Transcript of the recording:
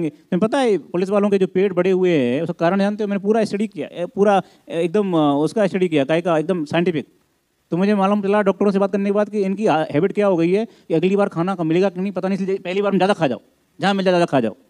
मैं पता है पुलिस वालों के जो पेट बड़े हुए हैं उसका कारण जानते हो मैंने पूरा स्टडी किया पूरा एकदम उसका स्टडी किया काय का एकदम साइंटिफिक तो मुझे मालूम चला डॉक्टरों से बात करने के बाद कि इनकी हैबिट क्या हो गई है कि अगली बार खाना मिलेगा कि नहीं पता नहीं इसलिए पहली बार ज़्यादा खा जाओ जहाँ मिल जाए ज़्यादा खा जाओ